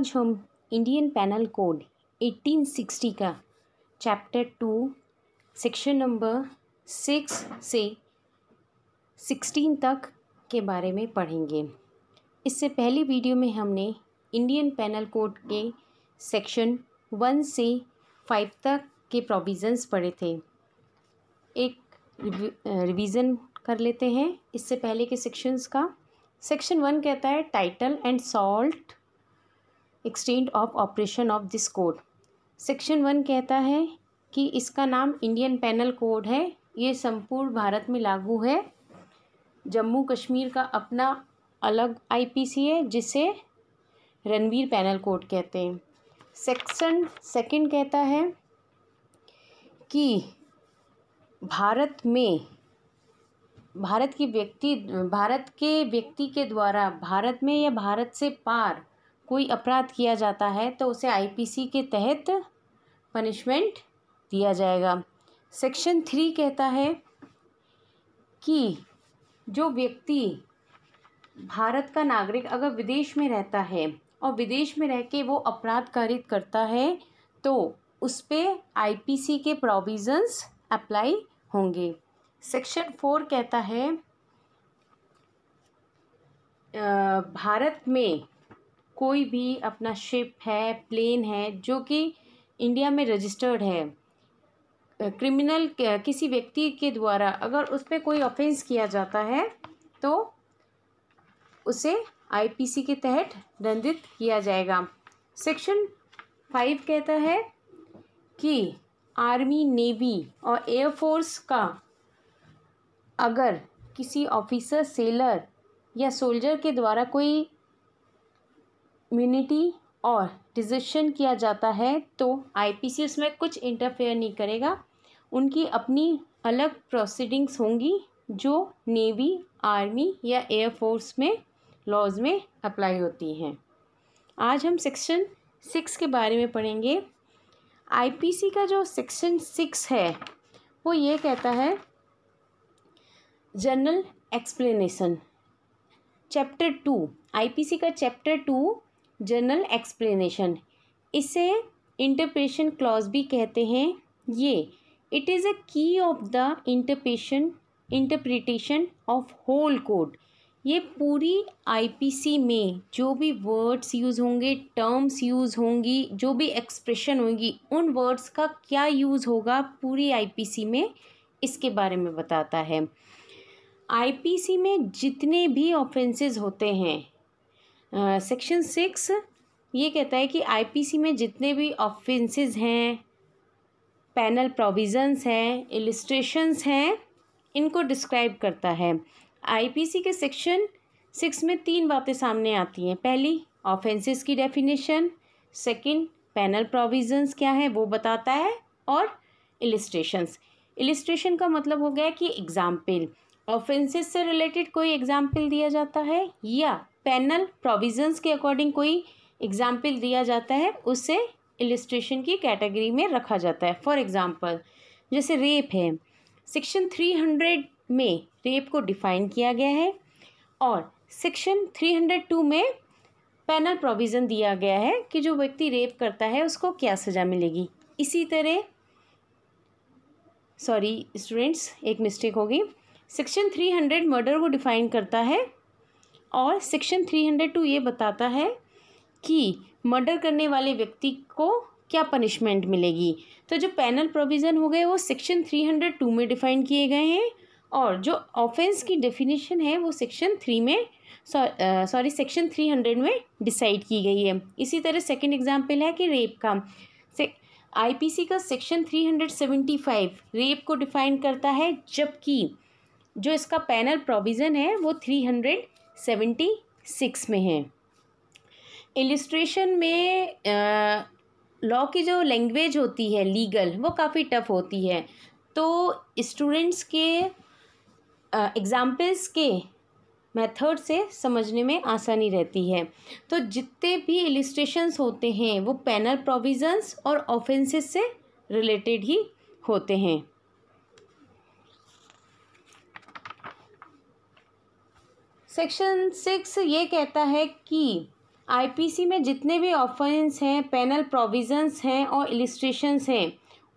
आज हम Indian penal code 1860 का chapter two section number six से सिक्सटीन तक के बारे में पढ़ेंगे इससे पहले वीडियो में हमने इंडियन पैनल कोड के सेक्शन वन से फाइव तक के प्रोविजंस पढ़े थे एक रिवीजन कर लेते हैं इससे पहले के सेक्शंस का सेक्शन वन कहता है title and salt extent of operation of this code section one कहता है कि इसका नाम इंडियन पैनल कोड है ये संपूर्ण भारत में लागू है जम्मू कश्मीर का अपना अलग आईपीसी है जिसे रणवीर पैनल कोड कहते हैं सेक्शन सेकंड कहता है कि भारत में भारत की व्यक्ति भारत के व्यक्ति के द्वारा भारत में या भारत से पार कोई अपराध किया जाता है तो उसे आईपीसी के तहत पनिशमेंट दिया जाएगा सेक्शन थ्री कहता है कि जो व्यक्ति भारत का नागरिक अगर विदेश में रहता है और विदेश में रह के वो अपराध कारित करता है तो उस पर आई के प्रोविजंस अप्लाई होंगे सेक्शन फोर कहता है भारत में कोई भी अपना शिप है प्लेन है जो कि इंडिया में रजिस्टर्ड है क्रिमिनल किसी व्यक्ति के द्वारा अगर उस पर कोई ऑफेंस किया जाता है तो उसे आईपीसी के तहत दंडित किया जाएगा सेक्शन फाइव कहता है कि आर्मी नेवी और एयरफोर्स का अगर किसी ऑफिसर सेलर या सोल्जर के द्वारा कोई इम्यूनिटी और डिजिशन किया जाता है तो आईपीसी उसमें कुछ इंटरफेयर नहीं करेगा उनकी अपनी अलग प्रोसीडिंग्स होंगी जो नेवी आर्मी या एयरफोर्स में लॉज में अप्लाई होती हैं आज हम सेक्शन सिक्स के बारे में पढ़ेंगे आईपीसी का जो सेक्शन सिक्स है वो ये कहता है general explanation chapter two IPC का चैप्टर टू जनरल एक्सप्लेनेशन इसे इंटरप्रेशन क्लॉज भी कहते हैं ये it is a key of the interpretation interpretation of whole code ये पूरी आईपीसी में जो भी वर्ड्स यूज़ होंगे टर्म्स यूज़ होंगी जो भी एक्सप्रेशन होंगी उन वर्ड्स का क्या यूज़ होगा पूरी आईपीसी में इसके बारे में बताता है आईपीसी में जितने भी ऑफेंसेस होते हैं सेक्शन सिक्स ये कहता है कि आईपीसी में जितने भी ऑफेंसेस हैं पैनल प्रोविजंस हैं इलिस्ट्रेशंस हैं इनको डिस्क्राइब करता है आईपीसी के सेक्शन सिक्स में तीन बातें सामने आती हैं पहली ऑफेंसेस की डेफिनेशन सेकंड पैनल प्रोविजंस क्या है वो बताता है और इलिस्ट्रेशंस इलिस्ट्रेशन का मतलब हो गया कि एग्ज़ाम्पल ऑफेंसेस से रिलेटेड कोई एग्ज़ाम्पल दिया जाता है या पैनल प्रोविजंस के अकॉर्डिंग कोई एग्जाम्पल दिया जाता है उसे इलिस्ट्रेशन की कैटेगरी में रखा जाता है फॉर एग्ज़ाम्पल जैसे रेप है सेक्शन थ्री हंड्रेड में रेप को डिफाइन किया गया है और सेक्शन थ्री हंड्रेड टू में पैनल प्रोविज़न दिया गया है कि जो व्यक्ति रेप करता है उसको क्या सज़ा मिलेगी इसी तरह सॉरी स्टूडेंट्स एक मिस्टेक होगी सेक्शन थ्री हंड्रेड मर्डर को डिफाइन करता है और सेक्शन थ्री हंड्रेड टू ये बताता है कि मर्डर करने वाले व्यक्ति को क्या पनिशमेंट मिलेगी तो जो पैनल प्रोविज़न हो गए वो सेक्शन थ्री हंड्रेड टू में डिफाइन किए गए हैं और जो ऑफेंस की डेफिनेशन है वो सेक्शन थ्री में सॉरी सेक्शन थ्री हंड्रेड में डिसाइड की गई है इसी तरह सेकेंड एग्जाम्पल है कि रेप का से आईपीसी का section three hundred seventy five rape को डिफाइन करता है जबकि जो इसका पैनल प्रोविज़न है वो थ्री हंड्रेड सेवेंटी सिक्स में है इलिस्ट्रेशन में लॉ की जो लैंग्वेज होती है लीगल वो काफ़ी टफ होती है तो स्टूडेंट्स के एग्ज़ाम्पल्स के मेथड से समझने में आसानी रहती है तो जितने भी इलिस्ट्रेशंस होते हैं वो पैनल प्रोविज़न्स और ऑफेंसेस से रिलेटेड ही होते हैं सेक्शन सिक्स ये कहता है कि आईपीसी में जितने भी ऑफेंस हैं पैनल प्रोविजंस हैं और इलिस्ट्रेशंस हैं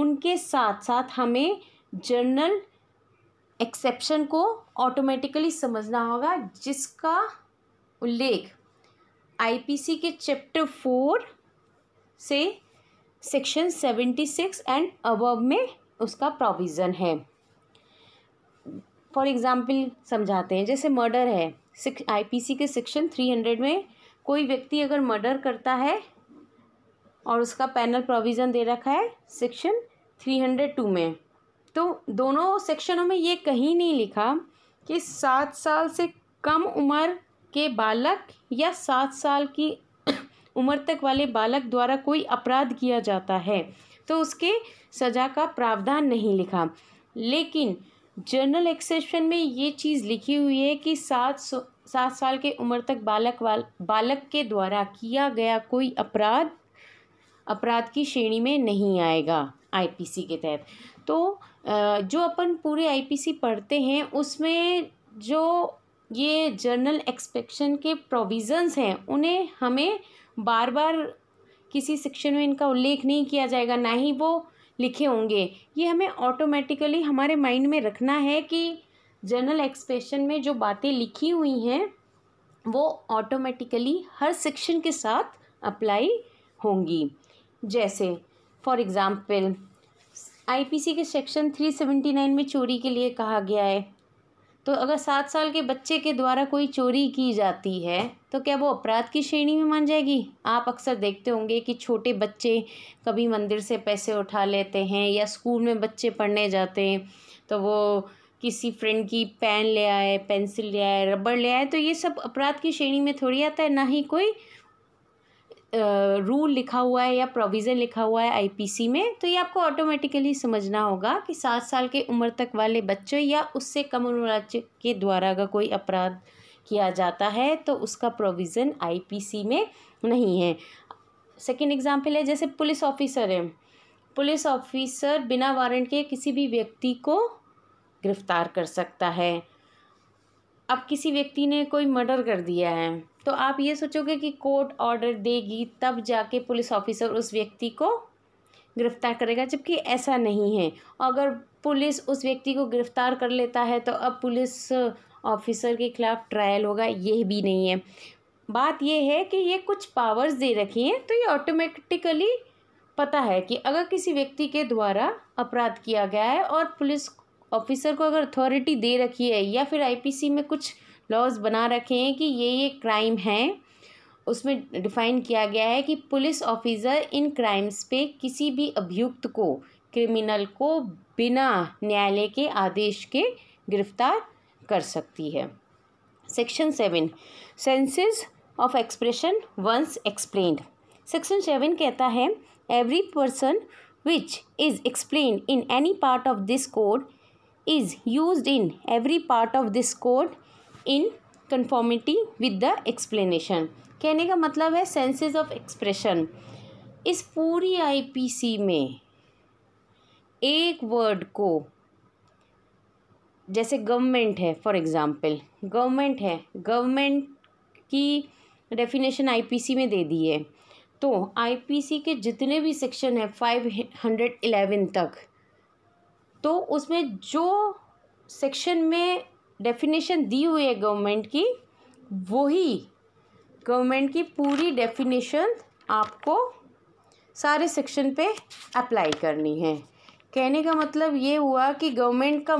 उनके साथ साथ हमें जर्नल एक्सेप्शन को ऑटोमेटिकली समझना होगा जिसका उल्लेख आईपीसी के चैप्टर फोर से section seventy six and above में उसका प्रोविज़न है फॉर एग्ज़ाम्पल समझाते हैं जैसे मर्डर है पी आईपीसी के सेक्शन थ्री हंड्रेड में कोई व्यक्ति अगर मर्डर करता है और उसका पैनल प्रोविज़न दे रखा है सेक्शन थ्री हंड्रेड टू में तो दोनों सेक्शनों में ये कहीं नहीं लिखा कि सात साल से कम उम्र के बालक या सात साल की उम्र तक वाले बालक द्वारा कोई अपराध किया जाता है तो उसके सज़ा का प्रावधान नहीं लिखा लेकिन जर्नल एक्सेप्शन में ये चीज़ लिखी हुई है कि सात सौ सात साल के उम्र तक बालक वाल बालक के द्वारा किया गया कोई अपराध अपराध की श्रेणी में नहीं आएगा आईपीसी के तहत तो जो अपन पूरे आईपीसी पढ़ते हैं उसमें जो ये जर्नल एक्सपेक्शन के प्रोविज़न्स हैं उन्हें हमें बार बार किसी सेक्शन में इनका उल्लेख नहीं किया जाएगा ना ही वो लिखे होंगे ये हमें ऑटोमेटिकली हमारे माइंड में रखना है कि जनरल एक्सप्रेशन में जो बातें लिखी हुई हैं वो ऑटोमेटिकली हर सेक्शन के साथ अप्लाई होंगी जैसे फॉर एग्ज़ाम्पल आईपीसी के सेक्शन थ्री सेवेंटी नाइन में चोरी के लिए कहा गया है तो अगर सात साल के बच्चे के द्वारा कोई चोरी की जाती है तो क्या वो अपराध की श्रेणी में मान जाएगी आप अक्सर देखते होंगे कि छोटे बच्चे कभी मंदिर से पैसे उठा लेते हैं या स्कूल में बच्चे पढ़ने जाते हैं तो वो किसी फ्रेंड की पेन ले आए पेंसिल ले आए रबड़ ले आए तो ये सब अपराध की श्रेणी में थोड़ी आता है ना ही कोई रूल लिखा हुआ है या प्रोविज़न लिखा हुआ है आईपीसी में तो ये आपको ऑटोमेटिकली समझना होगा कि सात साल के उम्र तक वाले बच्चे या उससे कम उम्र के द्वारा अगर कोई अपराध किया जाता है तो उसका प्रोविज़न आईपीसी में नहीं है सेकेंड एग्ज़ाम्पल है जैसे पुलिस ऑफिसर है पुलिस ऑफिसर बिना वारंट के किसी भी व्यक्ति को गिरफ़्तार कर सकता है अब किसी व्यक्ति ने कोई मर्डर कर दिया है तो आप ये सोचोगे कि कोर्ट ऑर्डर देगी तब जाके पुलिस ऑफिसर उस व्यक्ति को गिरफ्तार करेगा जबकि ऐसा नहीं है अगर पुलिस उस व्यक्ति को गिरफ्तार कर लेता है तो अब पुलिस ऑफिसर के खिलाफ ट्रायल होगा यह भी नहीं है बात यह है कि ये कुछ पावर्स दे रखी हैं तो ये ऑटोमेटिकली पता है कि अगर किसी व्यक्ति के द्वारा अपराध किया गया है और पुलिस ऑफिसर को अगर अथॉरिटी दे रखी है या फिर आईपीसी में कुछ लॉज बना रखे हैं कि ये ये क्राइम है उसमें डिफाइन किया गया है कि पुलिस ऑफिसर इन क्राइम्स पे किसी भी अभियुक्त को क्रिमिनल को बिना न्यायालय के आदेश के गिरफ्तार कर सकती है section seven senses of expression once explained section seven कहता है every person which is explain in any part of this code is use in every part of this code in conformity with the explanation कहने का मतलब है senses of expression इस पूरी IPC में एक वर्ड को जैसे गवर्नमेंट है फॉर एग्ज़ाम्पल गवर्नमेंट है गवर्नमेंट की डेफिनेशन आईपीसी में दे दी है तो आईपीसी के जितने भी सेक्शन हैं फाइव हंड्रेड इलेवन तक तो उसमें जो सेक्शन में डेफिनेशन दी हुई है गवर्नमेंट की वही गवर्नमेंट की पूरी डेफिनेशन आपको सारे सेक्शन पे अप्लाई करनी है कहने का मतलब ये हुआ कि गवर्नमेंट का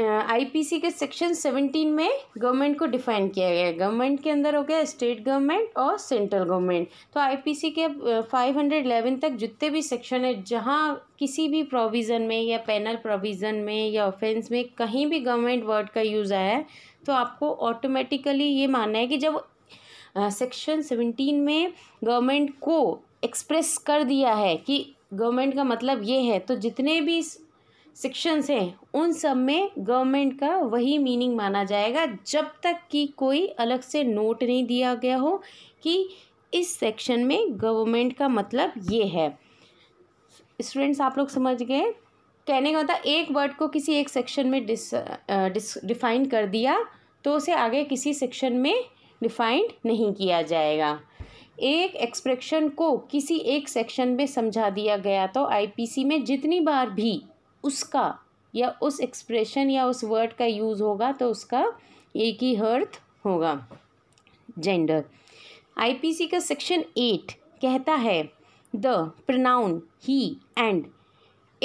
आईपीसी के सेक्शन सेवनटीन में गवर्नमेंट को डिफाइन किया गया है गवर्नमेंट के अंदर हो गया स्टेट गवर्नमेंट और सेंट्रल गवर्नमेंट तो आईपीसी के फाइव हंड्रेड इलेवन तक जितने भी सेक्शन है जहाँ किसी भी प्रोविज़न में या पैनल प्रोविज़न में या ऑफेंस में कहीं भी गवर्नमेंट वर्ड का यूज़ आया है तो आपको ऑटोमेटिकली ये मानना है कि जब सेक्शन सेवनटीन में गवर्नमेंट को एक्सप्रेस कर दिया है कि गवर्नमेंट का मतलब ये है तो जितने भी सेक्शंस हैं उन सब में गवर्नमेंट का वही मीनिंग माना जाएगा जब तक कि कोई अलग से नोट नहीं दिया गया हो कि इस सेक्शन में गवर्नमेंट का मतलब ये है स्टूडेंट्स आप लोग समझ गए कहने का होता मतलब एक वर्ड को किसी एक सेक्शन में डिस डिफाइन कर दिया तो उसे आगे किसी सेक्शन में डिफाइंड नहीं किया जाएगा एक एक्सप्रेशन को किसी एक सेक्शन में समझा दिया गया तो आईपीसी में जितनी बार भी उसका या उस एक्सप्रेशन या उस वर्ड का यूज़ होगा तो उसका एक ही अर्थ होगा जेंडर आईपीसी का सेक्शन एट कहता है the pronoun he and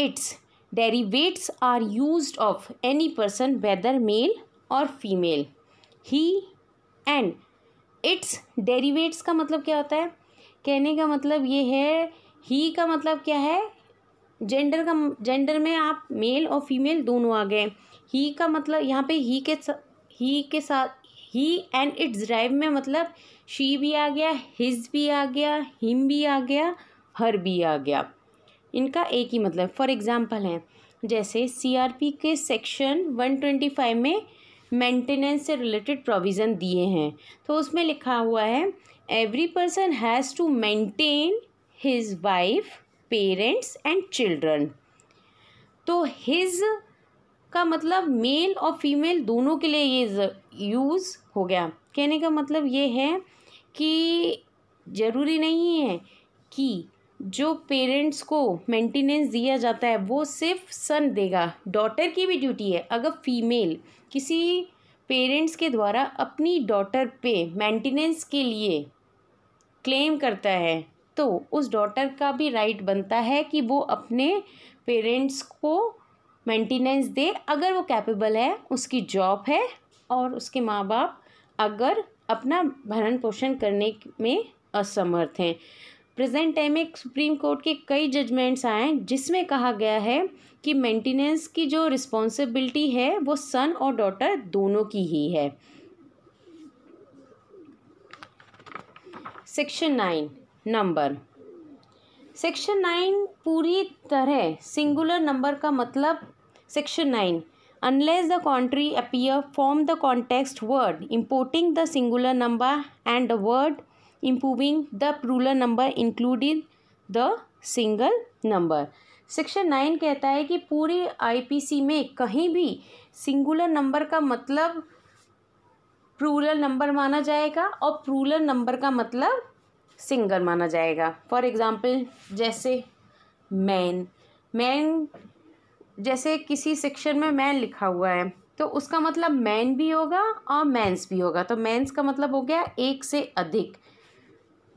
its derivatives are use of any person whether male or female he and its derivatives का मतलब क्या होता है कहने का मतलब ये है ही का मतलब क्या है जेंडर का जेंडर में आप मेल और फीमेल दोनों आ गए ही का मतलब यहाँ पे ही के ही के साथ ही एंड इट्स ड्राइव में मतलब शी भी आ गया हिज भी आ गया हिम भी आ गया हर भी आ गया इनका एक ही मतलब फॉर एग्ज़ाम्पल है जैसे सीआरपी के सेक्शन वन ट्वेंटी फाइव में मेंटेनेंस से रिलेटेड प्रोविज़न दिए हैं तो उसमें लिखा हुआ है every person has to maintain his wife parents and children तो हिज का मतलब मेल और फीमेल दोनों के लिए ये यूज़ हो गया कहने का मतलब ये है कि ज़रूरी नहीं है कि जो पेरेंट्स को मेंटेनेंस दिया जाता है वो सिर्फ सन देगा डॉटर की भी ड्यूटी है अगर फीमेल किसी पेरेंट्स के द्वारा अपनी डॉटर पे मेंटेनेंस के लिए क्लेम करता है तो उस डॉटर का भी राइट बनता है कि वो अपने पेरेंट्स को मेंटेनेंस दे अगर वो कैपेबल है उसकी जॉब है और उसके माँ बाप अगर अपना भरण पोषण करने में असमर्थ हैं प्रेजेंट टाइम में सुप्रीम कोर्ट के कई जजमेंट्स आए हैं जिसमें कहा गया है कि मेंटेनेंस की जो रिस्पॉन्सिबिलिटी है वो सन और डॉटर दोनों की ही है section nine number section nine पूरी तरह सिंगुलर नंबर का मतलब section nine unless the contrary appear form the context word importing the singular number and the word improving the ruler number including the single number section nine कहता है कि पूरी सी में कहीं भी सिंगुलर नंबर का मतलब प्रूलर नंबर माना जाएगा और प्रूलर नंबर का मतलब सिंगर माना जाएगा फॉर एग्ज़ाम्पल जैसे मैन मैन जैसे किसी सेक्शन में मैन लिखा हुआ है तो उसका मतलब मैन भी होगा और मैंस भी होगा तो मैंस का मतलब हो गया एक से अधिक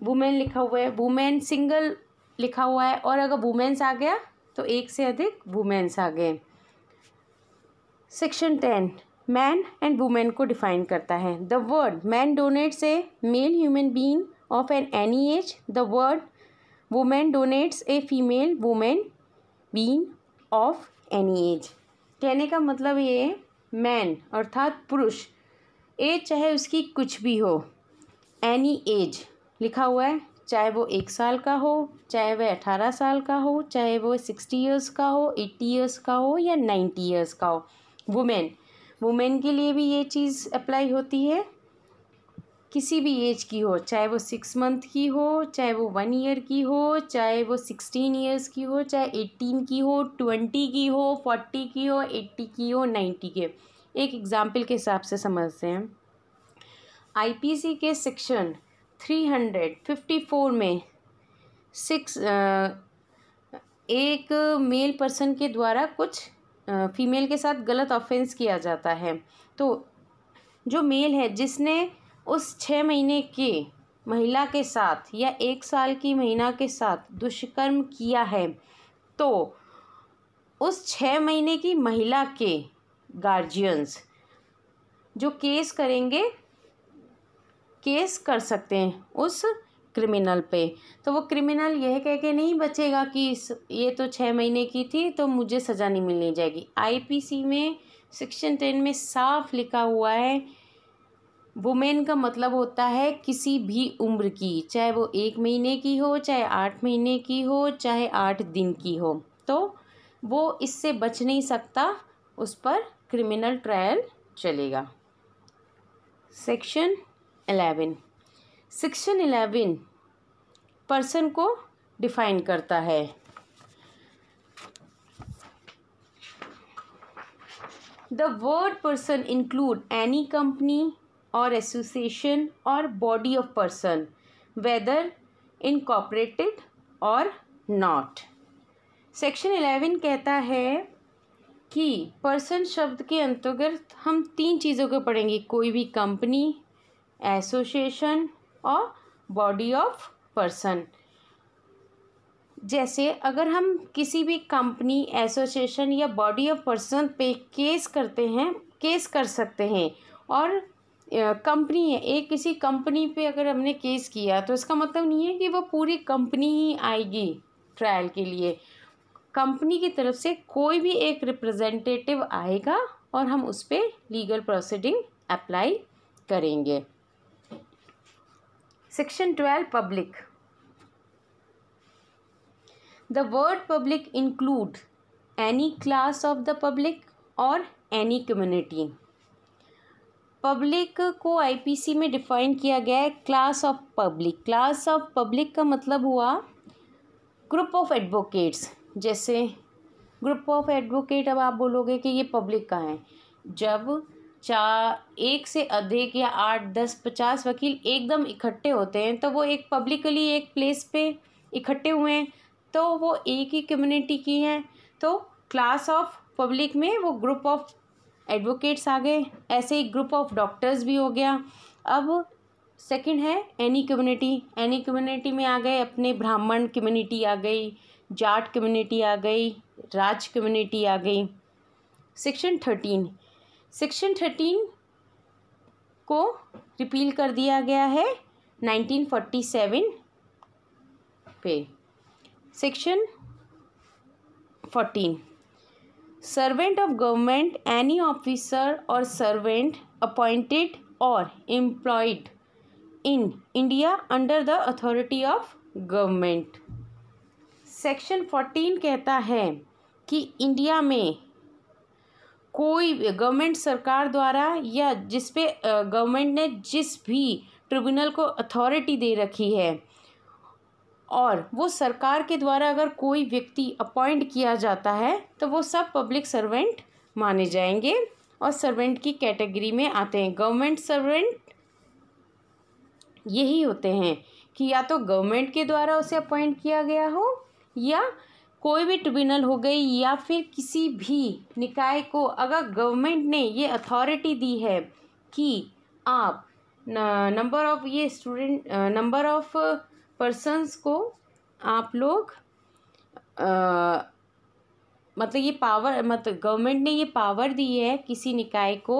वुमेन लिखा हुआ है वुमेन सिंगल लिखा हुआ है और अगर वुमेन्स आ गया तो एक से अधिक वुमेन्स आ गए section ten man and women को डिफाइन करता है the word man donates a male human being of an any age the word woman donates a female woman being of any age कहने का मतलब ये मैन अर्थात पुरुष एज चाहे उसकी कुछ भी हो एनी एज e लिखा हुआ है चाहे वो एक साल का हो चाहे वह अठारह साल का हो चाहे वो सिक्सटी ईयर्स का हो एट्टी ईयर्स का हो या नाइन्टी ईयर्स का हो वुमेन वुमेन के लिए भी ये चीज़ अप्लाई होती है किसी भी एज की हो चाहे वो सिक्स मंथ की हो चाहे वो वन ईयर की हो चाहे वो सिक्सटीन ईयर्स की हो चाहे एट्टीन की हो ट्वेंटी की हो फोर्टी की हो एट्टी की हो नाइन्टी के एक एग्ज़ाम्पल के हिसाब से समझते हैं आईपीसी के section three hundred fifty four में सिक्स एक मेल पर्सन के द्वारा कुछ फीमेल के साथ गलत ऑफेंस किया जाता है तो जो मेल है जिसने उस छः महीने के महिला के साथ या एक साल की महिला के साथ दुष्कर्म किया है तो उस छः महीने की महिला के गार्जियंस जो केस करेंगे केस कर सकते हैं उस क्रिमिनल पे तो वो क्रिमिनल यह कह के नहीं बचेगा कि इस ये तो छः महीने की थी तो मुझे सज़ा नहीं मिलनी जाएगी आईपीसी में सेक्शन टेन में साफ लिखा हुआ है वुमेन का मतलब होता है किसी भी उम्र की चाहे वो एक महीने की हो चाहे आठ महीने की हो चाहे आठ दिन की हो तो वो इससे बच नहीं सकता उस पर क्रिमिनल ट्रायल चलेगा section eleven section eleven person को डिफाइन करता है the word person include any company और एसोसिएशन और body of person whether incorporated और नॉट सेक्शन एलेवन कहता है कि पर्सन शब्द के अंतर्गत हम तीन चीज़ों को पढ़ेंगे कोई भी कंपनी एसोसिएशन और बॉडी ऑफ पर्सन जैसे अगर हम किसी भी कंपनी एसोसिएशन या बॉडी ऑफ पर्सन पे केस करते हैं केस कर सकते हैं और कंपनी है एक किसी कंपनी पे अगर हमने केस किया तो इसका मतलब नहीं है कि वो पूरी कंपनी ही आएगी ट्रायल के लिए कंपनी की तरफ से कोई भी एक रिप्रेजेंटेटिव आएगा और हम उस पर लीगल प्रोसीडिंग अप्लाई करेंगे section twelve public the word public include any class of the public और एनी कम्युनिटी पब्लिक को आईपीसी में डिफाइन किया गया है class of public class of public का मतलब हुआ ग्रुप ऑफ एडवोकेट्स जैसे ग्रुप ऑफ एडवोकेट अब आप बोलोगे कि ये पब्लिक का है जब चार एक से अधिक या आठ दस पचास वकील एकदम इकट्ठे होते हैं तो वो एक पब्लिकली एक प्लेस पे इकट्ठे हुए हैं तो वो एक ही कम्युनिटी की हैं तो क्लास ऑफ पब्लिक में वो ग्रुप ऑफ एडवोकेट्स आ गए ऐसे एक ग्रुप ऑफ डॉक्टर्स भी हो गया अब सेकंड है एनी कम्युनिटी एनी कम्युनिटी में आ गए अपने ब्राह्मण कम्युनिटी आ गई जाट कम्युनिटी आ गई राज कम्युनिटी आ गई सेक्शन थर्टीन सेक्शन थर्टीन को रिपील कर दिया गया है नाइनटीन फोर्टी सेवन पे section fourteen servant of government any officer और सर्वेंट अपॉइंटेड और employed in India under the authority of government section fourteen कहता है कि इंडिया में कोई गवर्नमेंट सरकार द्वारा या जिसपे गवर्नमेंट ने जिस भी ट्रिब्यूनल को अथॉरिटी दे रखी है और वो सरकार के द्वारा अगर कोई व्यक्ति अपॉइंट किया जाता है तो वो सब पब्लिक सर्वेंट माने जाएंगे और सर्वेंट की कैटेगरी में आते हैं गवर्नमेंट सर्वेंट यही होते हैं कि या तो गवर्नमेंट के द्वारा उसे अपॉइंट किया गया हो या कोई भी ट्रिब्यूनल हो गई या फिर किसी भी निकाय को अगर गवर्नमेंट ने ये अथॉरिटी दी है कि आप नंबर ऑफ़ ये स्टूडेंट नंबर ऑफ़ पर्सनस को आप लोग आ, मतलब ये पावर मतलब गवर्नमेंट ने ये पावर दी है किसी निकाय को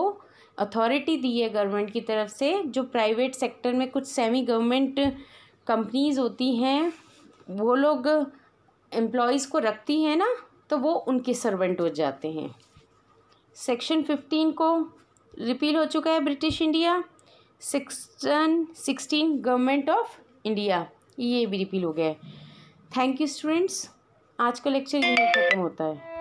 अथॉरिटी दी है गवर्नमेंट की तरफ से जो प्राइवेट सेक्टर में कुछ सेमी गवर्नमेंट कंपनीज होती हैं वो लोग एम्प्लॉयज़ को रखती हैं ना तो वो उनके सर्वेंट हो जाते हैं सेक्शन फिफ्टीन को रिपील हो चुका है British India sixteen sixteen government of India ये भी रिपील हो गया है थैंक यू स्टूडेंट्स आज का लेक्चर यही खत्म होता है